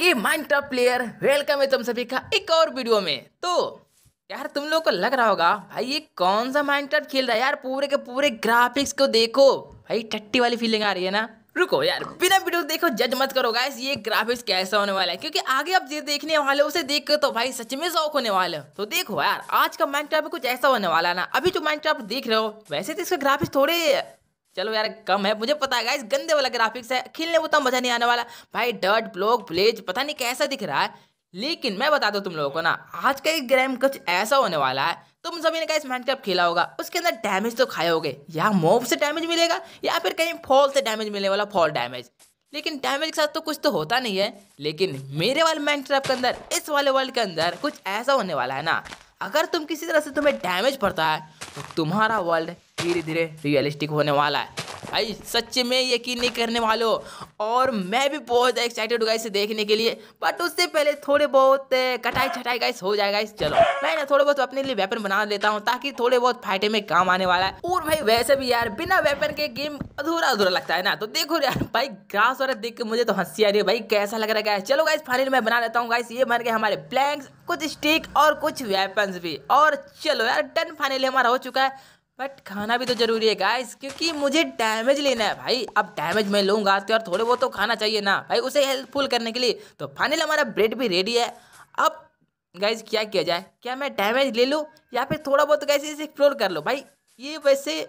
Okay Minecraft player welcome है तुम सभी का एक और वीडियो में तो यार तुम लोगों को लग रहा होगा भाई ये कौन सा माइनक्राफ्ट खेल रहा है यार पूरे के पूरे ग्राफिक्स को देखो भाई टट्टी वाली फीलिंग आ रही है ना रुको यार बिना वीडियो देखो जज मत करो गाइस ये ग्राफिक्स कैसा होने वाला है क्योंकि आगे आप जो देखने वाले उसे देख कर तो भाई सच में शौक होने वाले तो देखो यार आज का माइंड में कुछ ऐसा होने वाला ना अभी जो माइनक्राफ्ट देख रहे हो वैसे तो इसका ग्राफिक्स थोड़े चलो यार कम है मुझे पता है इस गंदे वाला ग्राफिक्स है खेलने में उतना मजा नहीं आने वाला भाई डर्ट ब्लॉक ब्लेज पता नहीं कैसा दिख रहा है लेकिन मैं बता दूँ तुम लोगों को ना आज का एक ग्रैम कुछ ऐसा होने वाला है तुम सभी ने कहा इस माइनक्राफ्ट खेला होगा उसके अंदर डैमेज तो खाए होगे या मोव से डैमेज मिलेगा या फिर कहीं फॉल से डैमेज मिलने वाला फॉल डैमेज लेकिन डैमेज के साथ तो कुछ तो होता नहीं है लेकिन मेरे वाले माइनक्राफ्ट के अंदर इस वाले वर्ल्ड के अंदर कुछ ऐसा होने वाला है ना अगर तुम किसी तरह से तुम्हें डैमेज पड़ता है तो तुम्हारा वर्ल्ड धीरे धीरे रियलिस्टिक होने वाला है भाई सच में यकीन नहीं करने वालों और मैं भी बहुत एक्साइटेड हूँ इसे देखने के लिए बट उससे पहले थोड़े बहुत कटाई छटाई गाइस हो जाएगा इस चलो मैं ना थोड़े बहुत तो अपने लिए वेपन बना लेता हूँ ताकि थोड़े बहुत फाइटे में काम आने वाला है और भाई वैसे भी यार बिना वेपन के गेम अधूरा अधूरा लगता है ना तो देखो यार भाई ग्रास वाला देख के मुझे तो हंसी आ रही है भाई कैसा लग रहा है चलो गाइस फाइनल मैं बना लेता हूँ गाइस ये बन गए हमारे प्लैंक्स कुछ स्टिक और कुछ वेपन्स भी और चलो यार डन फाइनल हमारा हो चुका है बट खाना भी तो ज़रूरी है गाइस क्योंकि मुझे डैमेज लेना है भाई अब डैमेज मैं लूँगा तो थोड़े बहुत तो खाना चाहिए ना भाई उसे हेल्पफुल करने के लिए तो फाइनल हमारा ब्रेड भी रेडी है अब गाइस क्या किया जाए क्या मैं डैमेज ले लूँ या फिर थोड़ा बहुत गैस इसे एक्सप्लोर कर लो भाई ये वैसे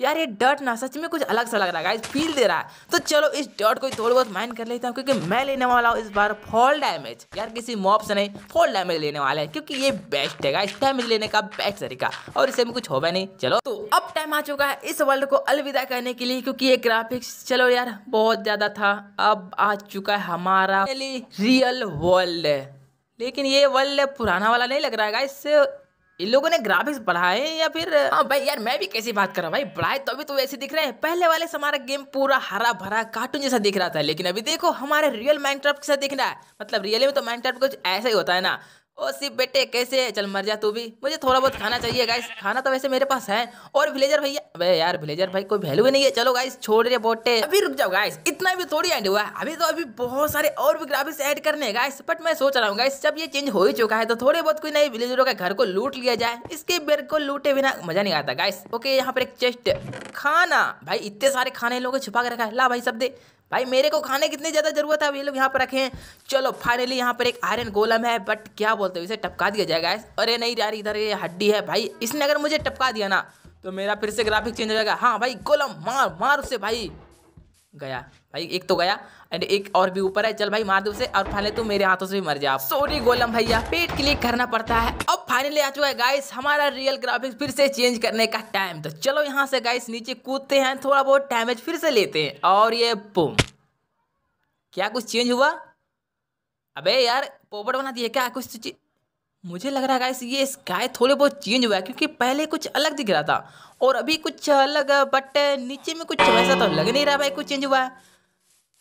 यार ये डर्ट ना सच में कुछ अलग सा लग रहा है फील दे रहा है तो चलो इस डर्ट को थोड़ी बहुत माइंड कर लेता हूँ क्योंकि मैं लेने वाला हूँ इस बार फॉल डैमेज यार किसी मॉप से नहीं फॉल डैमेज लेने वाला है क्योंकि ये बेस्ट है इस डैमेज लेने का बेस्ट तरीका और इसे में कुछ होगा नहीं चलो तो अब टाइम आ चुका है इस वर्ल्ड को अलविदा करने के लिए क्योंकि ये ग्राफिक्स चलो यार बहुत ज्यादा था अब आ चुका है हमारा रियल वर्ल्ड लेकिन ये वर्ल्ड पुराना वाला नहीं लग रहा है इससे इन लोगों ने ग्राफिक्स बढ़ाए या फिर हाँ भाई यार मैं भी कैसी बात कर रहा हूँ भाई बढ़ाए तो अभी तो ऐसे दिख रहे हैं पहले वाले से हमारा गेम पूरा हरा भरा कार्टून जैसा दिख रहा था लेकिन अभी देखो हमारे रियल माइंड के जैसा दिख रहा है मतलब रियल में तो माइनक्राफ्ट कुछ ऐसा ही होता है ना ओ सिर्फ बेटे कैसे चल मर जा तू भी मुझे थोड़ा बहुत खाना चाहिए गाइस खाना तो वैसे मेरे पास है और विलेजर भैया अबे यार विलेजर भाई कोई वैल्यू ही नहीं है चलो गाइस छोड़ रहे बोटे अभी रुक जाओ गाइस इतना भी थोड़ी एंड हुआ है अभी तो अभी बहुत सारे और भी ग्राफिक्स ऐड करने गाइस बट मैं सोच रहा हूँ गाइस जब ये चेंज हो ही चुका है तो थोड़े बहुत कोई नए विलेजरों के घर को लूट लिया जाए इसके बेर को लूटे बिना मजा नहीं आता गाइस ओके यहाँ पर एक चेस्ट खाना भाई इतने सारे खाने लोगों को छुपा कर रखा है ला भाई सब दे भाई मेरे को खाने की ज़्यादा ज़रूरत है ये लोग यहाँ पर हैं चलो फाइनली यहाँ पर एक आयरन गोलम है बट क्या बोलते हैं इसे टपका दिया जाएगा अरे नहीं यार इधर ये हड्डी है भाई इसने अगर मुझे टपका दिया ना तो मेरा फिर से ग्राफिक चेंज हो जाएगा हाँ भाई गोलम मार मार उसे भाई गया भाई एक तो गया एंड एक और भी ऊपर है चल भाई मार दो उसे और फाइनल तो मेरे हाथों से भी मर जा सॉरी गोलम भैया पेट क्लिक करना पड़ता है अब फाइनली आ चुका है गाइस हमारा रियल ग्राफिक्स फिर से चेंज करने का टाइम तो चलो यहाँ से गाइस नीचे कूदते हैं थोड़ा बहुत डैमेज फिर से लेते हैं और ये पुम क्या कुछ चेंज हुआ अबे यार पोपट बना दिया क्या कुछ तो मुझे लग रहा है गाइस ये स्काई थोड़े बहुत चेंज हुआ है क्योंकि पहले कुछ अलग दिख रहा था और अभी कुछ अलग बट नीचे में कुछ वैसा तो लग नहीं रहा भाई कुछ चेंज हुआ है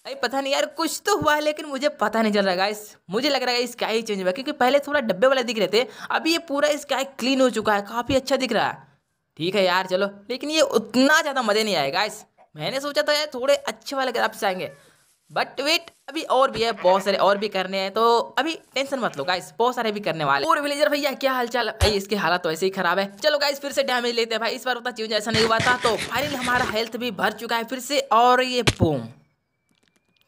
अरे पता नहीं यार कुछ तो हुआ है लेकिन मुझे पता नहीं चल रहा गाइस मुझे लग रहा है स्काई चेंज हुआ है क्योंकि पहले थोड़ा डब्बे वाला दिख रहे थे अभी ये पूरा स्काई क्लीन हो चुका है काफ़ी अच्छा दिख रहा है ठीक है यार चलो लेकिन ये उतना ज़्यादा मज़े नहीं आएगा गाइस मैंने सोचा था यार थोड़े अच्छे वाले ग्राफ्स आएंगे बट वेट अभी और भी है बहुत सारे और भी करने हैं तो अभी टेंशन मत लो गाइस बहुत सारे भी करने वाले और विलेजर भैया क्या हालचाल भाई इसके हालत तो ऐसे ही खराब है चलो गाइस फिर से डैमेज लेते हैं भाई इस बार उतना चीज ऐसा नहीं हुआ था तो फाइनली हमारा हेल्थ भी भर चुका है फिर से और ये बूम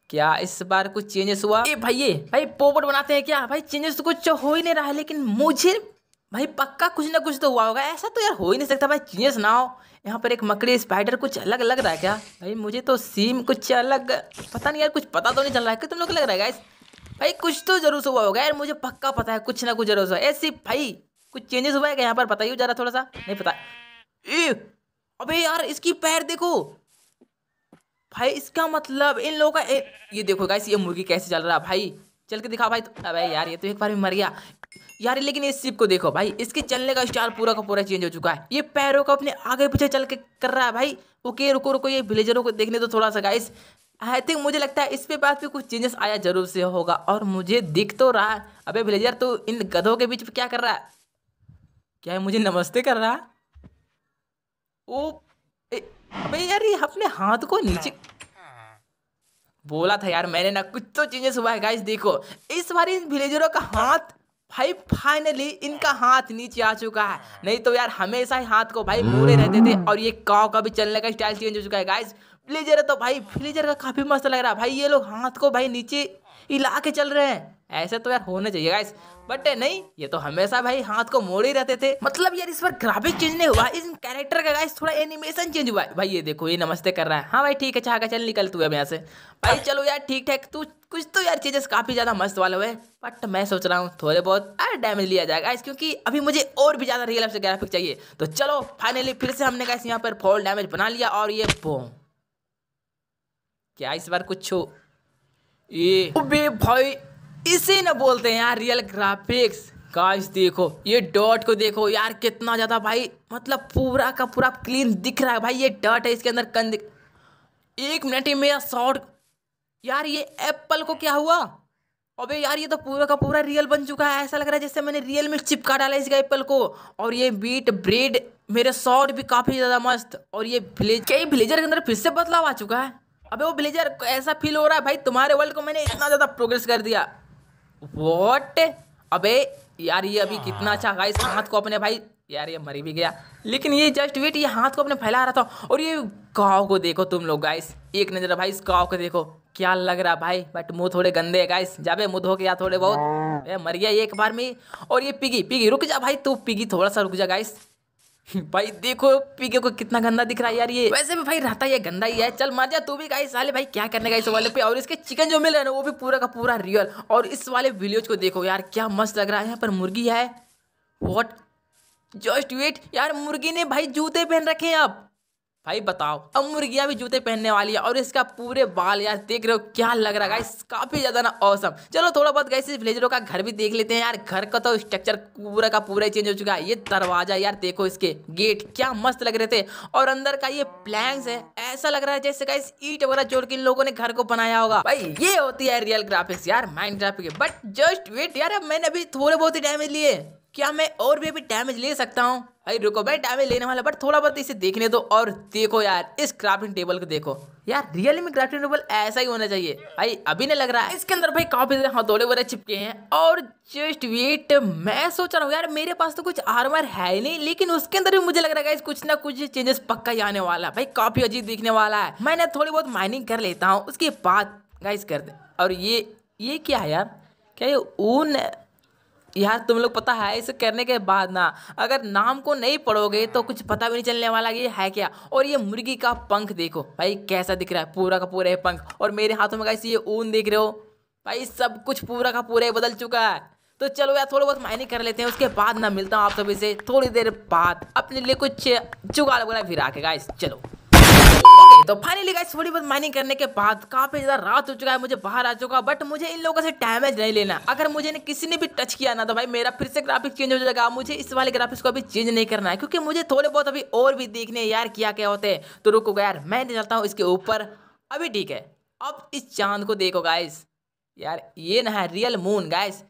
क्या इस बार कुछ चेंजेस हुआ ए भाई ये भाई पोपट बनाते हैं क्या भाई चेंजेस तो कुछ हो ही नहीं रहा है लेकिन मुझे भाई पक्का कुछ ना कुछ तो हुआ होगा ऐसा तो यार हो ही नहीं सकता भाई चीज़ ना हो यहाँ पर एक मकड़ी स्पाइडर कुछ अलग लग रहा है क्या भाई मुझे तो सीम कुछ अलग पता नहीं यार कुछ पता तो नहीं चल रहा है क्या तुम लोग लग रहा है भाई कुछ तो जरूर हुआ होगा यार मुझे पक्का पता है कुछ ना कुछ जरूर हुआ ऐसी भाई कुछ चेंजेस हुआ है क्या यहाँ पर पता ही हो जा रहा थोड़ा सा नहीं पता अबे यार इसकी पैर देखो भाई इसका मतलब इन लोगों का ए, ये देखो गाइस ये मुर्गी कैसे चल रहा है भाई चल के दिखा भाई तो, अबे यार ये तो एक बार भी मर गया यार लेकिन इस शिप को देखो भाई इसके चलने का स्टाइल पूरा का पूरा चेंज हो चुका है ये पैरों को अपने आगे पीछे चल के कर रहा है भाई ओके रुको रुको ये विलेजरों को देखने तो थोड़ा सा गाइस आई थिंक मुझे लगता है इस पे बात भी कुछ चेंजेस आया जरूर से होगा और मुझे दिख तो रहा है अबे विलेजर तो इन गधों के बीच क्या कर रहा है क्या है मुझे नमस्ते कर रहा ओ अबे यार ये अपने हाथ को नीचे बोला था यार मैंने ना कुछ तो चेंजेस हुआ है गाइस देखो इस बार इन विलेजरों का हाथ भाई फाइनली इनका हाथ नीचे आ चुका है नहीं तो यार हमेशा ही हाथ को भाई मोड़े रहते थे और ये काव का भी चलने का स्टाइल चेंज हो चुका है गाइज फ्लेजर है तो भाई फ्लेजर का काफ़ी मस्त लग रहा है भाई ये लोग हाथ को भाई नीचे हिला के चल रहे हैं ऐसे तो यार होने चाहिए गाइस बट नहीं ये तो हमेशा भाई हाथ को मोड़ ही रहते थे मतलब यार इस बार ग्राफिक चेंज नहीं हुआ इस कैरेक्टर का गाइस थोड़ा एनिमेशन चेंज हुआ भाई ये देखो ये नमस्ते कर रहा है हाँ भाई ठीक है चाह चल निकल तू अब यहाँ से भाई चलो यार ठीक ठाक तू कुछ तो यार चेंजेस काफ़ी ज़्यादा मस्त वाले हुए बट मैं सोच रहा हूँ थोड़े बहुत अरे डैमेज लिया जाएगा इस क्योंकि अभी मुझे और भी ज़्यादा रियल से ग्राफिक चाहिए तो चलो फाइनली फिर से हमने गाइस यहाँ पर फॉल डैमेज बना लिया और ये बोम क्या इस बार कुछ ये भाई इसे ना बोलते हैं यार रियल ग्राफिक्स काश देखो ये डॉट को देखो यार कितना ज़्यादा भाई मतलब पूरा का पूरा क्लीन दिख रहा है भाई ये डॉट है इसके अंदर कंद एक मिनट ही मेरा शॉर्ट यार ये एप्पल को क्या हुआ अबे यार ये तो पूरा का पूरा रियल बन चुका है ऐसा लग रहा है जैसे मैंने रियल में चिपका डाला इस एप्पल को और ये बीट ब्रेड मेरे शॉर्ट भी काफ़ी ज़्यादा मस्त और ये ब्लेज कई ब्लेजर के अंदर फिर से बदलाव आ चुका है अबे वो ब्लेजर ऐसा फील हो रहा है भाई तुम्हारे वर्ल्ड को मैंने इतना ज़्यादा प्रोग्रेस कर दिया वॉट अबे यार ये अभी कितना अच्छा हाँ। गाइस हाथ को अपने भाई यार ये मरी भी गया लेकिन ये जस्ट वेट ये हाथ को अपने फैला रहा था और ये गाँव को देखो तुम लोग गाइस एक नज़र भाई इस गाँव को देखो क्या लग रहा भाई बट मुंह थोड़े गंदे है गाइस जाबे मुंह धो के या थोड़े बहुत हाँ। मर गया एक बार में और ये पिगी पिगी रुक जा भाई तू पिगी थोड़ा सा रुक जा गाइस भाई देखो पीके को कितना गंदा दिख रहा है यार ये वैसे भी भाई रहता है गंदा ही है चल मार जा तू भी गाइस साले भाई क्या करने का इस वाले पे और इसके चिकन जो मिल रहे हैं ना वो भी पूरा का पूरा रियल और इस वाले विलेज को देखो यार क्या मस्त लग रहा है यहाँ पर मुर्गी है वॉट जस्ट वेट यार मुर्गी ने भाई जूते पहन रखे हैं आप भाई बताओ अब मुर्गिया भी जूते पहनने वाली है और इसका पूरे बाल यार देख रहे हो क्या लग रहा है काफी ज्यादा ना औसम चलो थोड़ा बहुत गाइस इस विलेजरों का घर भी देख लेते हैं यार घर का तो स्ट्रक्चर पूरा का पूरा चेंज हो चुका है ये दरवाजा यार देखो इसके गेट क्या मस्त लग रहे थे और अंदर का ये प्लैंग है ऐसा लग रहा है जैसे गाइस ईट वगैरह जोड़ के इन लोगों ने घर को बनाया होगा भाई ये होती है रियल ग्राफिक्स यार mind graphic but just wait यार मैंने अभी थोड़े बहुत ही डैमेज लिए क्या मैं और भी अभी डैमेज ले सकता हूँ भाई रुको भाई डावे लेने वाला बट थोड़ा बहुत इसे देखने दो और देखो यार इस क्राफ्टिंग टेबल को देखो यार रियली में क्राफ्टिंग टेबल ऐसा ही होना चाहिए भाई अभी नहीं लग रहा है इसके अंदर भाई काफी सारे हथौड़े वगैरह चिपके हैं और जस्ट वेट मैं सोच रहा हूँ यार मेरे पास तो कुछ आर्मर है ही नहीं लेकिन उसके अंदर भी मुझे लग रहा है कुछ ना कुछ चेंजेस पक्का ही आने वाला है भाई काफी अजीब दिखने वाला है मैंने थोड़ी बहुत माइनिंग कर लेता हूँ उसके बाद गाइस कर दे और ये ये क्या है यार क्या ये ऊन यार तुम लोग पता है इसे करने के बाद ना अगर नाम को नहीं पढ़ोगे तो कुछ पता भी नहीं चलने वाला ये है क्या और ये मुर्गी का पंख देखो भाई कैसा दिख रहा है पूरा का पूरा ये पंख और मेरे हाथों में कैसे ये ऊन देख रहे हो भाई सब कुछ पूरा का पूरा बदल चुका है तो चलो यार थोड़ा बहुत माइनिंग कर लेते हैं उसके बाद ना मिलता हूँ आप सभी से थोड़ी देर बाद अपने लिए कुछ चुगाड़ वगैरह फिर आके गाइस चलो तो फाइनली गाइस थोड़ी बहुत माइनिंग करने के बाद काफी ज्यादा रात हो चुका है मुझे बाहर आ चुका बट मुझे इन लोगों से डैमेज नहीं लेना अगर मुझे किसी ने भी टच किया ना तो भाई मेरा फिर से ग्राफिक चेंज हो जाएगा मुझे इस वाले ग्राफिक्स को अभी चेंज नहीं करना है क्योंकि मुझे थोड़े बहुत अभी और भी देखने यार क्या क्या होते हैं तो रुको यार मैं नहीं चलता हूँ इसके ऊपर अभी ठीक है अब इस चांद को देखो गाइस यार ये ना है रियल मून गाइस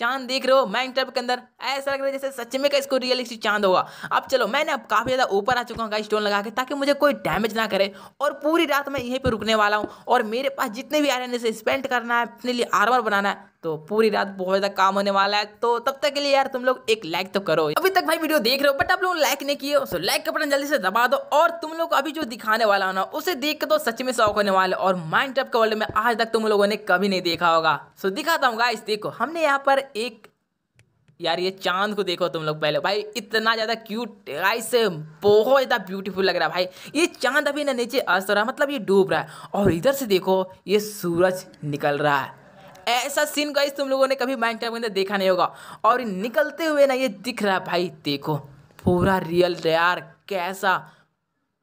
चांद देख रहे हो मैं के अंदर ऐसा लग रहा है जैसे सच में का इसको रियलिस्टिक चांद होगा अब चलो मैंने अब काफ़ी ज़्यादा ऊपर आ चुका हूँ स्टोन लगा के ताकि मुझे कोई डैमेज ना करे और पूरी रात मैं यहीं पर रुकने वाला हूँ और मेरे पास जितने भी आयरन इसे स्पेंड करना है अपने लिए आर्मर बनाना है तो पूरी रात बहुत ज़्यादा काम होने वाला है तो तब तक के लिए यार तुम लोग एक लाइक तो करो अभी तक भाई वीडियो देख रहे हो बट आप लोग लाइक नहीं किए तो लाइक का बटन जल्दी से दबा दो और तुम लोग अभी जो दिखाने वाला हो ना उसे देख के तो सच में शौक होने वाले और माइंड के वर्ल्ड में आज तक तुम लोगों ने कभी नहीं देखा होगा सो दिखाता हूँ गाइस देखो हमने यहाँ पर एक यार ये चांद को देखो तुम लोग पहले भाई इतना ज़्यादा क्यूट गाइस बहुत ज़्यादा ब्यूटीफुल लग रहा है भाई ये चांद अभी ना नीचे अस्त रहा है मतलब ये डूब रहा है और इधर से देखो ये सूरज निकल रहा है ऐसा सीन गाइस तुम लोगों ने कभी माइंड के अंदर देखा नहीं होगा और निकलते हुए ना ये दिख रहा है भाई देखो पूरा रियल यार कैसा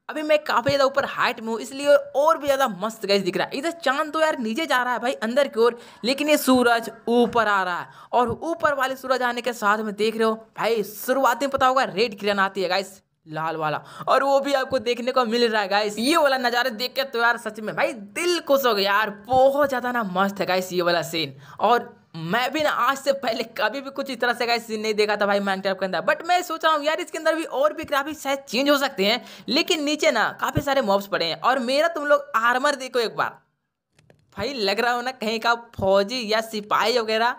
अभी मैं काफ़ी ज़्यादा ऊपर हाइट में हूँ इसलिए और भी ज़्यादा मस्त गैस दिख रहा है इधर चांद तो यार नीचे जा रहा है भाई अंदर की ओर लेकिन ये सूरज ऊपर आ रहा है और ऊपर वाले सूरज आने के साथ में देख रहे हो भाई शुरुआत में पता होगा रेड किरण आती है गाइस लाल वाला और वो भी आपको देखने को मिल रहा है गाइस ये वाला नज़ारे देख के तो यार सच में भाई दिल खुश हो गया यार बहुत ज़्यादा ना मस्त है गाइस ये वाला सीन और मैं भी ना आज से पहले कभी भी कुछ इस तरह से गाइस सीन नहीं देखा था भाई माइनक्राफ्ट के अंदर बट मैं सोच रहा हूँ यार इसके अंदर भी और भी ग्राफिक्स शायद चेंज हो सकते हैं लेकिन नीचे ना काफ़ी सारे मॉब्स पड़े हैं और मेरा तुम लोग आर्मर देखो एक बार भाई लग रहा हो ना कहीं का फौजी या सिपाही वगैरह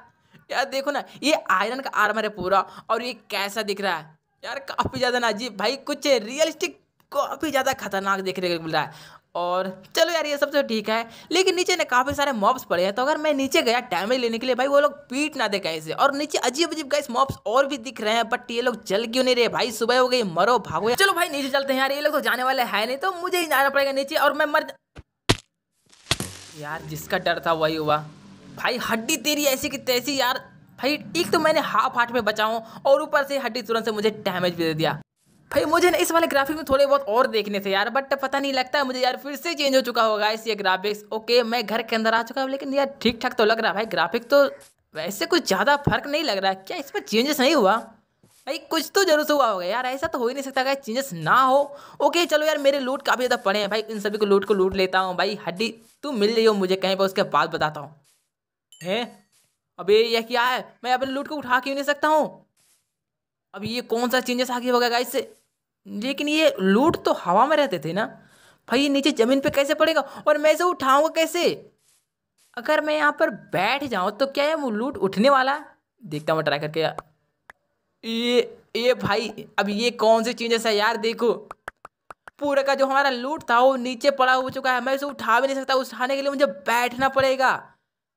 यार देखो ना ये आयरन का आर्मर है पूरा और ये कैसा दिख रहा है यार काफ़ी ज़्यादा ना जी भाई कुछ रियलिस्टिक काफ़ी ज़्यादा खतरनाक देखने को मिल रहा है और चलो यार ये सब तो ठीक है लेकिन नीचे ना काफ़ी सारे मॉब्स पड़े हैं तो अगर मैं नीचे गया डैमेज लेने के लिए भाई वो लोग पीट ना दे कैसे और नीचे अजीब अजीब गए मॉब्स और भी दिख रहे हैं बट ये लोग जल क्यों नहीं रहे भाई सुबह हो गई मरो भागो चलो भाई नीचे चलते हैं यार ये लोग तो जाने वाले हैं नहीं तो मुझे ही जाना पड़ेगा नीचे और मैं मर यार जिसका डर था वही हुआ भाई हड्डी तेरी ऐसी की तैसी यार भाई एक तो मैंने हाफ हार्ट में बचाऊँ और ऊपर से हड्डी तुरंत से मुझे डैमेज भी दे दिया भाई मुझे ना इस वाले ग्राफिक में थोड़े बहुत और देखने थे यार बट पता नहीं लगता है मुझे यार फिर से चेंज हो चुका होगा इस ये ग्राफिक्स ओके मैं घर के अंदर आ चुका हूँ लेकिन यार ठीक ठाक तो लग रहा है भाई ग्राफिक तो वैसे कुछ ज़्यादा फर्क नहीं लग रहा है क्या इसमें चेंजेस नहीं हुआ भाई कुछ तो जरूर से हुआ होगा यार ऐसा तो हो ही नहीं सकता गाइस चेंजेस ना हो ओके चलो यार मेरे लूट काफ़ी ज़्यादा पड़े हैं भाई इन सभी को लूट को लूट लेता हूँ भाई हड्डी तू मिल रही हो मुझे कहीं पर उसके बाद बताता हूँ है अबे यह क्या है मैं अपने लूट को उठा क्यों नहीं सकता हूँ अब ये कौन सा चेंजेस आगे हो गया इससे लेकिन ये लूट तो हवा में रहते थे ना भाई नीचे ज़मीन पे कैसे पड़ेगा और मैं इसे उठाऊंगा कैसे अगर मैं यहाँ पर बैठ जाऊँ तो क्या है वो लूट उठने वाला देखता हूँ ट्राई करके ये ये भाई अब ये कौन से चेंजेस है यार देखो पूरा का जो हमारा लूट था वो नीचे पड़ा हो चुका है मैं इसे उठा भी नहीं सकता उठाने के लिए मुझे बैठना पड़ेगा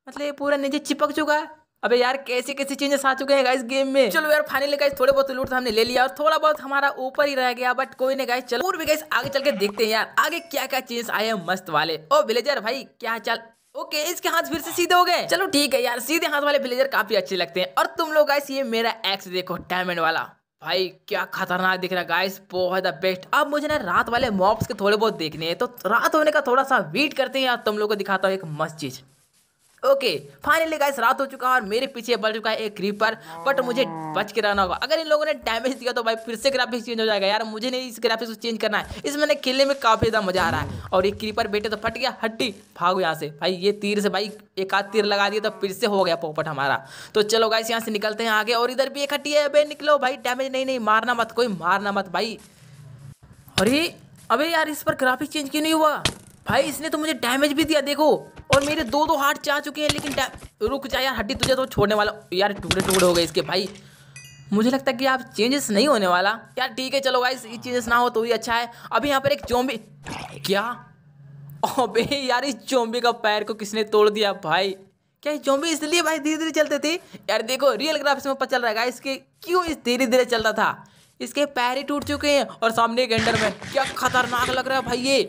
मतलब ये पूरा नीचे चिपक चुका है अबे यार कैसे कैसे चेंजेस आ चुके हैं गाइस गेम में चलो यार फाइनली गाइस थोड़े बहुत लूट हमने ले लिया और थोड़ा बहुत हमारा ऊपर ही रह गया बट कोई नहीं गाइस चलो और भी गाइस आगे चल के देखते हैं यार आगे क्या क्या चेंज आए हैं मस्त वाले ओ विलेजर भाई क्या चल ओके इसके हाथ फिर से सीधे हो गए चलो ठीक है यार सीधे हाथ वाले विलेजर काफी अच्छे लगते हैं और तुम लोग गाइस ये मेरा एक्स देखो डायमंड वाला भाई क्या खतरनाक दिख रहा है गाइस बहुत बेस्ट अब मुझे ना रात वाले मॉब्स के थोड़े बहुत देखने हैं तो रात होने का थोड़ा सा वेट करते हैं यार तुम लोग को दिखाता हूँ एक मस्त चीज़ ओके फाइनली गाइस रात हो चुका है और मेरे पीछे बढ़ चुका है एक क्रीपर बट मुझे बच के रहना होगा अगर इन लोगों ने डैमेज दिया तो भाई फिर से ग्राफिक्स चेंज हो जाएगा यार मुझे नहीं इस ग्राफिक्स को चेंज करना है इसमें मैंने खेलने में काफ़ी ज़्यादा मजा आ रहा है और ये क्रीपर बेटे तो फट गया हट्टी भाग यहाँ से भाई ये तीर से भाई एक आध तीर लगा दिया तो फिर से हो गया पोपट हमारा तो चलो गाइस यहाँ से निकलते हैं आगे और इधर भी एक हट्टी है निकलो भाई डैमेज नहीं नहीं मारना मत कोई मारना मत भाई अरे अभी यार इस पर ग्राफिक्स चेंज क्यों नहीं हुआ भाई इसने तो मुझे डैमेज भी दिया देखो और मेरे दो दो हार्ट जा चुके हैं लेकिन रुक जा यार हड्डी तुझे तो छोड़ने वाला यार टुकड़े टुकड़े हो गए इसके भाई मुझे लगता है कि आप चेंजेस नहीं होने वाला यार ठीक है चलो भाई ये चेंजेस ना हो तो भी अच्छा है अभी यहाँ पर एक चोम्बी क्या अबे यार इस चोम्बी का पैर को किसने तोड़ दिया भाई क्या ये चोम्बी इसलिए भाई धीरे धीरे चलते थे यार देखो रियल ग्राफ्स में पता चल रहा है इसके क्यों इस धीरे धीरे चलता था इसके पैर ही टूट चुके हैं और सामने एक में क्या खतरनाक लग रहा है भाई ये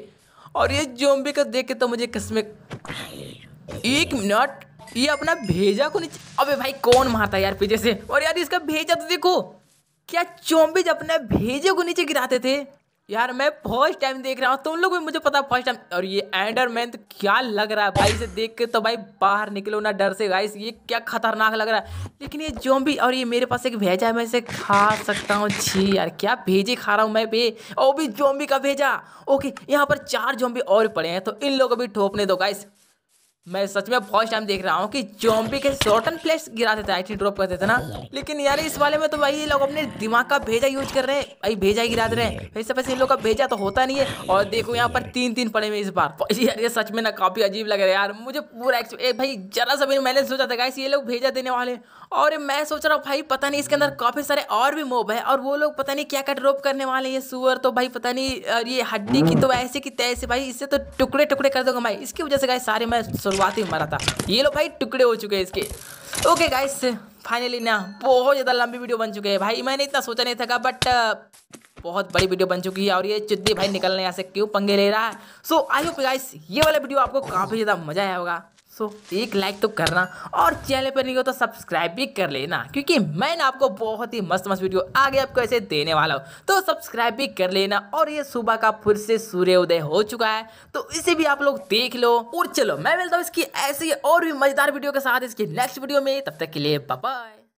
और ये जोम्बी का देख के तो मुझे कसमें एक मिनट ये अपना भेजा को नीचे अबे भाई कौन मारता यार पीछे से और यार इसका भेजा तो देखो क्या चोम्बिज अपने भेजे को नीचे गिराते थे यार मैं फर्स्ट टाइम देख रहा हूँ तुम लोग भी मुझे पता फर्स्ट टाइम और ये एंडरमैन तो क्या लग रहा है भाई से देख के तो भाई बाहर निकलो ना डर से गाइस ये क्या खतरनाक लग रहा है लेकिन ये भी और ये मेरे पास एक भेजा है मैं इसे खा सकता हूँ छी यार क्या भेजे खा रहा हूँ मैं भी और भी जो का भेजा ओके यहाँ पर चार जो और पड़े हैं तो इन लोगों को भी ठोपने दो गाइस मैं सच में फर्स्ट टाइम देख रहा हूँ कि चौम्पी के शॉर्ट एंड फ्लैश गिरा देता है ड्रॉप कर देता ना लेकिन यार इस वाले में तो भाई ये लोग अपने दिमाग का भेजा यूज कर रहे हैं भाई भेजा ही गिरा दे रहे हैं वैसे वैसे इन लोग का भेजा तो होता नहीं है और देखो यहाँ पर तीन तीन पड़े हुए इस बार यार ये सच में ना काफ़ी अजीब लग रहा है यार मुझे पूरा भाई जरा सा भी मैंने सोचा था ये लोग भेजा देने वाले और मैं सोच रहा हूँ भाई पता नहीं इसके अंदर काफ़ी सारे और भी मोब है और वो लोग पता नहीं क्या क्या ड्रॉप करने वाले ये सुअर तो भाई पता नहीं और ये हड्डी की तो ऐसे की तैसे भाई इससे तो टुकड़े टुकड़े कर दोगे भाई इसकी वजह से गाय सारे मैं शुरुआत ही मारा था ये लोग भाई टुकड़े हो चुके हैं इसके ओके गाइस फाइनली ना बहुत ज़्यादा लंबी वीडियो बन चुके हैं भाई मैंने इतना सोचा नहीं था बट uh, बहुत बड़ी वीडियो बन चुकी है और ये चिद्दी भाई निकलने यहाँ से क्यों पंगे ले रहा है सो आई होप गाइस ये वाला वीडियो आपको काफ़ी ज़्यादा मजा आया होगा सो एक लाइक तो करना और चैनल पर नहीं हो तो सब्सक्राइब भी कर लेना क्योंकि मैंने आपको बहुत ही मस्त मस्त वीडियो आगे आपको ऐसे देने वाला हूँ तो सब्सक्राइब भी कर लेना और ये सुबह का फिर से सूर्य उदय हो चुका है तो इसे भी आप लोग देख लो और चलो मैं मिलता हूँ इसकी ऐसी और भी मजेदार वीडियो के साथ इसकी नेक्स्ट वीडियो में तब तक के लिए बाय